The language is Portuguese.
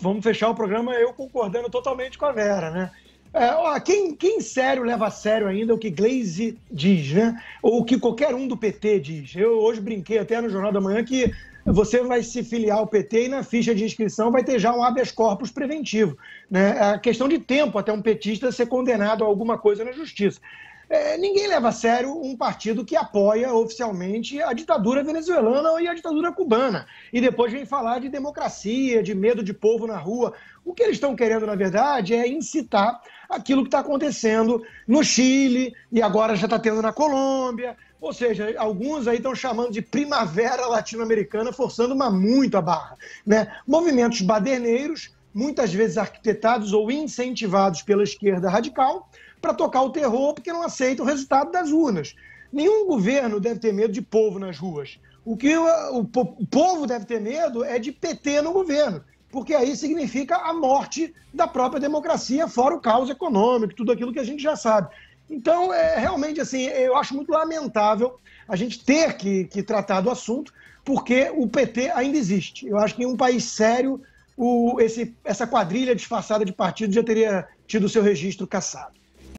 vamos fechar o programa eu concordando totalmente com a Vera, né? É, ó, quem, quem sério leva a sério ainda é o que Glaze diz, né? Ou o que qualquer um do PT diz. Eu hoje brinquei até no Jornal da Manhã que você vai se filiar ao PT e na ficha de inscrição vai ter já um habeas corpus preventivo. Né? É questão de tempo até um petista ser condenado a alguma coisa na justiça. É, ninguém leva a sério um partido que apoia oficialmente a ditadura venezuelana e a ditadura cubana. E depois vem falar de democracia, de medo de povo na rua. O que eles estão querendo, na verdade, é incitar aquilo que está acontecendo no Chile e agora já está tendo na Colômbia. Ou seja, alguns aí estão chamando de primavera latino-americana, forçando uma muito a barra. Né? Movimentos baderneiros, muitas vezes arquitetados ou incentivados pela esquerda radical, para tocar o terror porque não aceita o resultado das urnas. Nenhum governo deve ter medo de povo nas ruas. O que o, o, o povo deve ter medo é de PT no governo, porque aí significa a morte da própria democracia, fora o caos econômico, tudo aquilo que a gente já sabe. Então, é, realmente, assim, eu acho muito lamentável a gente ter que, que tratar do assunto, porque o PT ainda existe. Eu acho que em um país sério, o, esse, essa quadrilha disfarçada de partido já teria tido seu registro cassado.